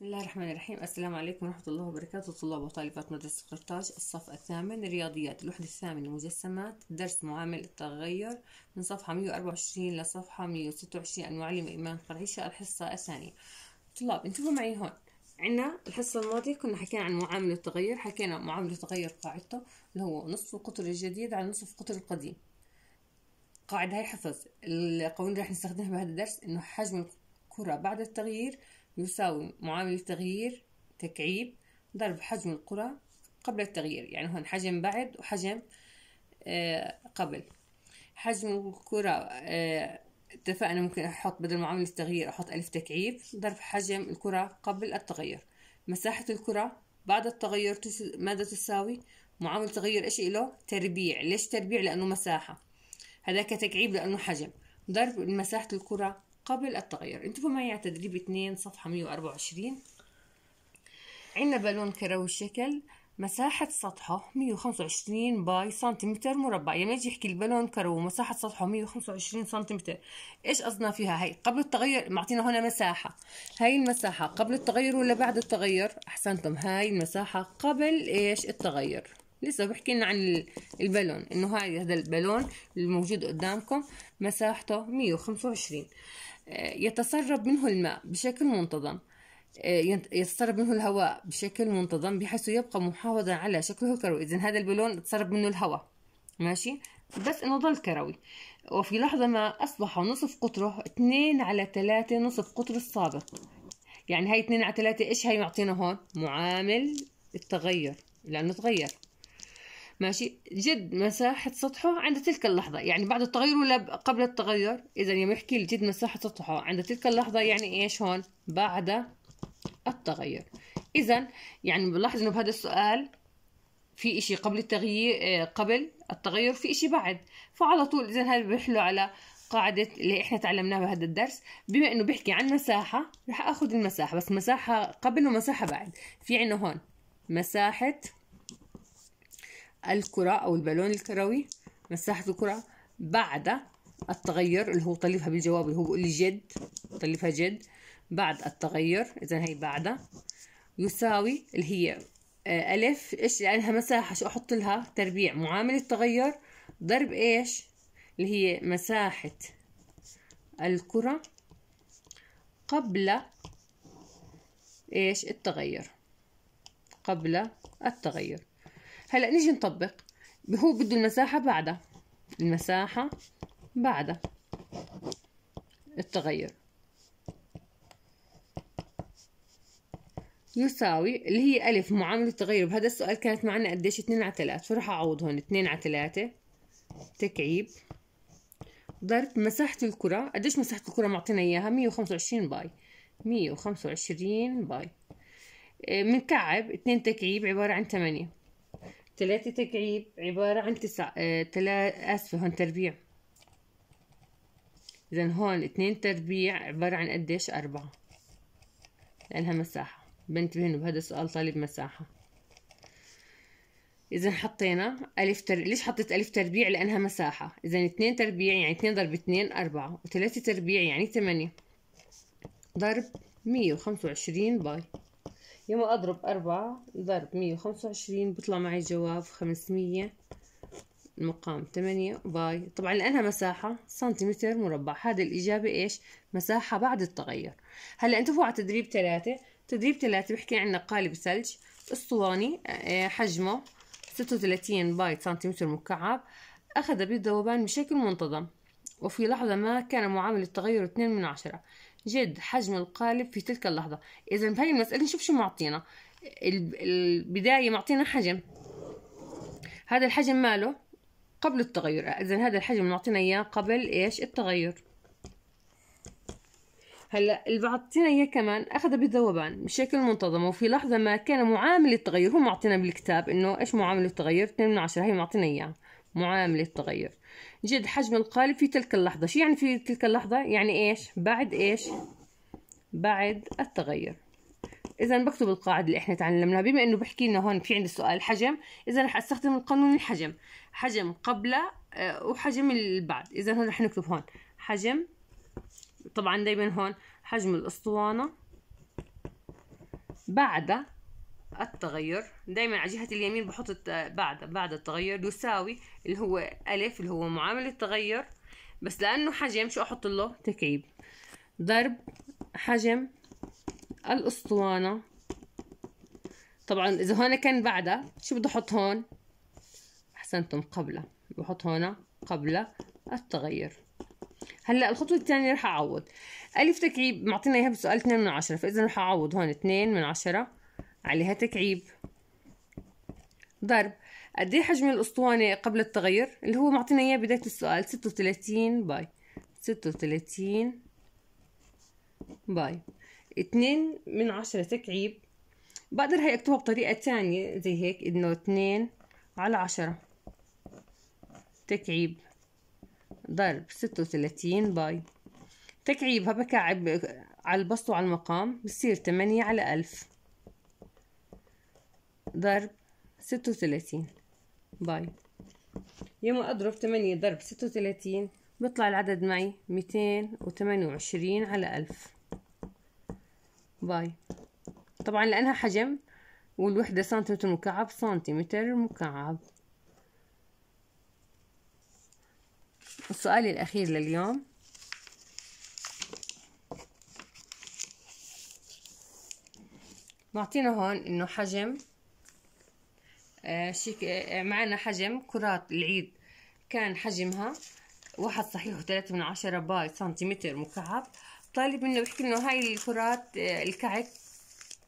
بسم الله الرحمن الرحيم السلام عليكم ورحمة الله وبركاته طلاب وطالبات مدرسة قرطاج الصف الثامن رياضيات الوحدة الثامنة مجسمات درس معامل التغير من صفحة 124 لصفحة 126 المعلمة إيمان قرعيشة الحصة الثانية طلاب انتبهوا معي هون عنا الحصة الماضية كنا حكينا عن معامل التغير حكينا معامل التغير قاعدته اللي هو نصف القطر الجديد على نصف القطر القديم قاعدة هاي حفظ القوانين اللي راح نستخدمها بهذا الدرس انه حجم الكرة بعد التغيير يساوي معامل التغيير تكعيب ضرب حجم القرى قبل التغيير يعني هون حجم بعد وحجم آه، قبل حجم الكرة آه، اتفقنا ممكن أحط بدل معامل التغيير أحط ألف تكعيب ضرب حجم الكرة قبل التغير مساحة الكرة بعد التغير ماذا تساوي معامل تغير إيش إله تربيع ليش تربيع لأنه مساحة هذاك تكعيب لأنه حجم ضرب مساحة الكرة قبل التغير انتبهوا معي يعني على تدريب 2 صفحة 124 عندنا بالون كروي الشكل مساحة سطحه 125 باي سنتيمتر مربع يعني يجي يحكي البالون كرو مساحة سطحه 125 سنتيمتر ايش قصدنا فيها هي قبل التغير معطينا هنا مساحة هاي المساحة قبل التغير ولا بعد التغير احسنتم هاي المساحة قبل ايش التغير لسه بحكي لنا عن البالون انه هاي هذا البالون الموجود قدامكم مساحته 125 يتسرب منه الماء بشكل منتظم آه، يتسرب منه الهواء بشكل منتظم بحيث يبقى محافظا على شكله الكروي إذا هذا البالون تسرب منه الهواء ماشي بس انه ظل كروي وفي لحظة ما أصبح نصف قطره 2 على 3 نصف قطر السابق يعني هاي 2 على 3 إيش هي معطينا هون معامل التغير لأنه تغير ماشي جد مساحة سطحه عند تلك اللحظة يعني بعد التغير ولا قبل التغير إذا يوم يحكي الجد مساحة سطحه عند تلك اللحظة يعني إيش هون بعد التغير إذا يعني بلاحظ إنه بهذا السؤال في إشي قبل التغيير آه، قبل التغير في إشي بعد فعلى طول إذا هذا بيحلو على قاعدة اللي احنا تعلمناها بهذا الدرس بما انه بيحكي عن مساحة رح اخذ المساحة بس مساحة قبل ومساحة بعد في عنا هون مساحة الكرة أو البالون الكروي مساحة الكرة بعد التغير اللي هو طلبها بالجواب اللي هو بيقول لي جد طلبها جد بعد التغير إذا هي بعد يساوي اللي هي آه، ألف إيش لأنها مساحة شو أحط لها تربيع معامل التغير ضرب إيش اللي هي مساحة الكرة قبل إيش التغير قبل التغير هلا نيجي نطبق هو بده المساحة بعدها المساحة بعدها التغير يساوي اللي هي ألف معاملة التغير بهذا السؤال كانت معنا قديش اتنين على تلاتة فراح أعوض هون اتنين على تلاتة تكعيب ضرب مساحة الكرة قديش مساحة الكرة معطينا إياها مية وخمسة وعشرين باي مية وخمسة وعشرين باي بنكعب آه، اتنين تكعيب عبارة عن تمانية ثلاثة تكعيب عبارة عن تسع آه تلا... آسفة هون تربيع إذا هون اثنين تربيع عبارة عن قديش أربعة لأنها مساحة بنتبهن بهذا السؤال طالب مساحة إذا حطينا ألف تر... ليش حطيت ألف تربيع لأنها مساحة إذا اثنين تربيع يعني اثنين ضرب اثنين أربعة وثلاثة تربيع يعني ثمانية ضرب مية وخمسة وعشرين باي يوم أضرب أربعة ضرب مية وخمسة وعشرين بطلع معي جواب خمسمية المقام تمانية باي طبعا لأنها مساحة سنتيمتر مربع هذا الإجابة إيش مساحة بعد التغير هلا انتبهوا على تدريب ثلاثة تدريب ثلاثة بحكي عنا قالب ثلج اسطواني آه، حجمه ستة وثلاثين باي سنتيمتر مكعب أخذ بيض ذوبان بشكل منتظم وفي لحظة ما كان معامل التغير اثنين من عشرة جد حجم القالب في تلك اللحظة إذا بهي المسألة نشوف شو معطينا البداية معطينا حجم هذا الحجم ماله قبل التغير إذا هذا الحجم معطينا إياه قبل إيش التغير هلا اللي بعطينا اياه كمان اخذ بالذوبان بشكل منتظم وفي لحظه ما كان معامل التغير هو معطينا بالكتاب انه ايش معامل التغير 2 من 10 هي معطينا اياها معاملة التغير جد حجم القالب في تلك اللحظة شو يعني في تلك اللحظة يعني إيش بعد إيش بعد التغير إذا بكتب القاعدة اللي إحنا تعلمناها بما إنه بحكي لنا هون في عندي سؤال حجم إذا رح أستخدم القانون الحجم حجم قبل آه، وحجم البعد إذا هون رح نكتب هون حجم طبعا دايما هون حجم الأسطوانة بعد التغير دايما على جهة اليمين بحط بعد بعد التغير يساوي اللي هو ألف اللي هو معامل التغير بس لأنه حجم شو أحط له تكعيب ضرب حجم الأسطوانة طبعا إذا هون كان بعدها شو بدي أحط هون أحسنتم قبله بحط هون قبل التغير هلا الخطوة الثانية رح أعوض ألف تكعيب معطينا إياها بسؤال 2 من 10 فإذا رح أعوض هون 2 من 10 عليها تكعيب ضرب قد ايه حجم الاسطوانه قبل التغير اللي هو معطينا اياه بدايه السؤال 36 باي 36 باي 2 من 10 تكعيب بقدر هي اكتبها بطريقه ثانيه زي هيك انه 2 على 10 تكعيب ضرب 36 باي تكعيبها بكعب على البسط وعلى المقام بصير 8 على 1000 ضرب ستة وثلاثين باي يوم أضرب تمانية ضرب ستة وثلاثين بيطلع العدد معي ميتين وتمانية وعشرين على ألف باي طبعا لأنها حجم والوحدة سنتيمتر مكعب سنتيمتر مكعب السؤال الأخير لليوم معطينا هون إنه حجم آه، شيك آه، معنا حجم كرات العيد كان حجمها واحد صحيح وثلاثة من عشرة باي سنتيمتر مكعب طالب منه بحكي انه هاي الكرات آه، الكعك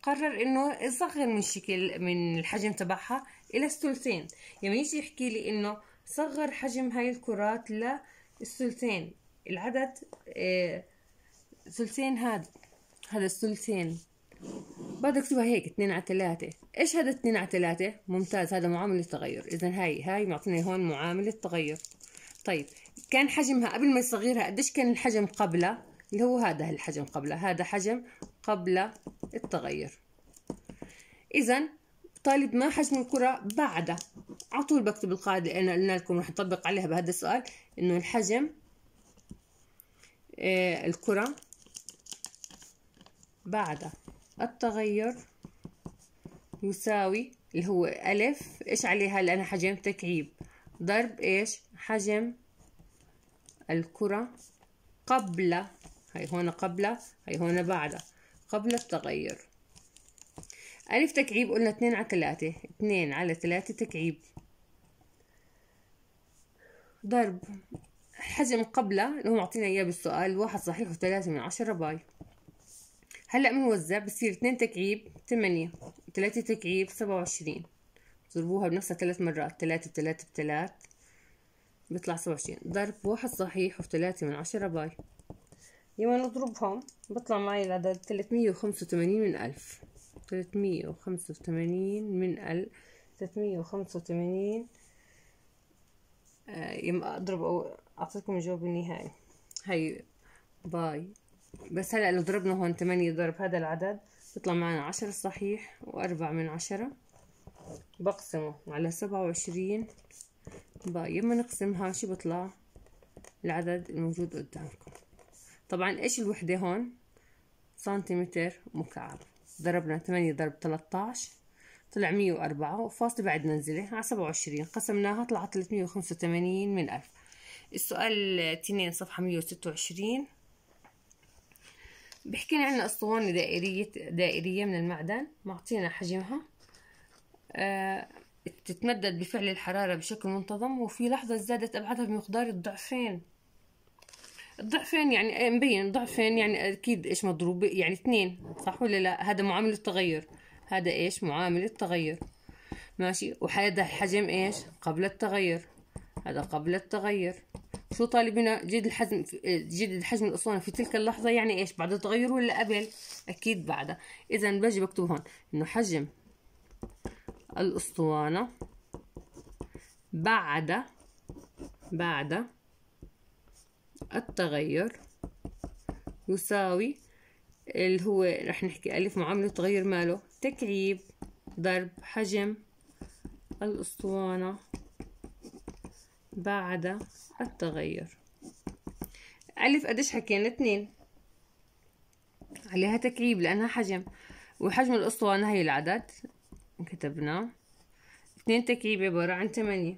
قرر انه يصغر من شكل من الحجم تبعها الى الثلثين يعني يجي يحكي لي انه صغر حجم هاي الكرات للثلثين العدد ثلثين هذا هذا الثلثين بعد اكتبها هيك 2 على 3 ايش هذا 2 على 3 ممتاز هذا معاملة تغير اذا هاي هاي معطيني هون معاملة تغير طيب كان حجمها قبل ما يصغرها قديش كان الحجم قبله اللي هو هذا الحجم قبله هذا حجم قبل التغير اذا طالب ما حجم الكرة بعد على طول بكتب القاعدة اللي أنا قلنا لكم رح نطبق عليها بهذا السؤال إنه الحجم آه الكرة بعد التغير يساوي اللي هو ألف إيش عليها هلا أنا حجم تكعيب ضرب إيش حجم الكرة قبل هاي هون قبل هاي هون بعد قبل التغير ألف تكعيب قلنا اتنين على تلاتة اتنين على تلاتة تكعيب ضرب حجم قبل اللي هو معطينا إياه بالسؤال واحد صحيح وثلاثة من عشرة باي هلا بنوزع بصير اثنين تكعيب ثمانية ثلاثة تكعيب سبعة وعشرين ضربوها بنفسها ثلاث مرات ثلاثة بتلاتة بتلات بيطلع سبعة وعشرين ضرب واحد صحيح ثلاثة من عشرة باي لما نضربهم بطلع معي العدد ثلاثمية وخمسة وثمانين من ألف ثلاثمية وخمسة وثمانين من ألف ثلاثمية وخمسة وثمانين آه، يوم أضرب أو أعطيكم الجواب النهائي هاي باي بس هلا لو ضربنا هون تمانية ضرب هذا العدد بيطلع معنا عشرة صحيح وأربعة من عشرة بقسمه على سبعة وعشرين باقي طيب، لما نقسمها شو بيطلع العدد الموجود قدامكم طبعا ايش الوحدة هون سنتيمتر مكعب ضربنا تمانية ضرب تلتاش طلع مية وأربعة وفاصلة بعد منزلة على سبعة وعشرين قسمناها طلعت تلتمية وخمسة وثمانين من ألف السؤال تنين صفحة مية وستة وعشرين بحكينا عنا اسطوانة دائرية دائرية من المعدن معطينا حجمها آه، تتمدد بفعل الحرارة بشكل منتظم وفي لحظة زادت أبعادها بمقدار الضعفين الضعفين يعني آه، مبين ضعفين يعني أكيد إيش مضروب يعني اثنين صح ولا لا هذا معامل التغير هذا إيش معامل التغير ماشي وهذا الحجم إيش قبل التغير هذا قبل التغير شو طالبنا جد الحجم جد حجم الاسطوانه في تلك اللحظه يعني ايش بعد التغير ولا قبل اكيد بعدها اذا بجي بكتب هون انه حجم الاسطوانه بعد بعد التغير يساوي اللي هو رح نحكي ألف معاملة تغير ماله تكعيب ضرب حجم الأسطوانة بعد التغير ألف قديش حكينا اتنين عليها تكعيب لأنها حجم وحجم الأسطوانة هي العدد كتبنا اتنين تكعيب عبارة عن تمانية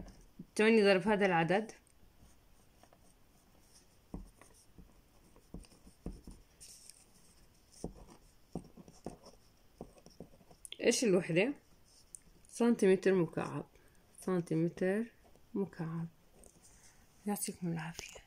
تمانية ضرب هذا العدد ايش الوحدة سنتيمتر مكعب سنتيمتر مكعب Gracias, por la vida.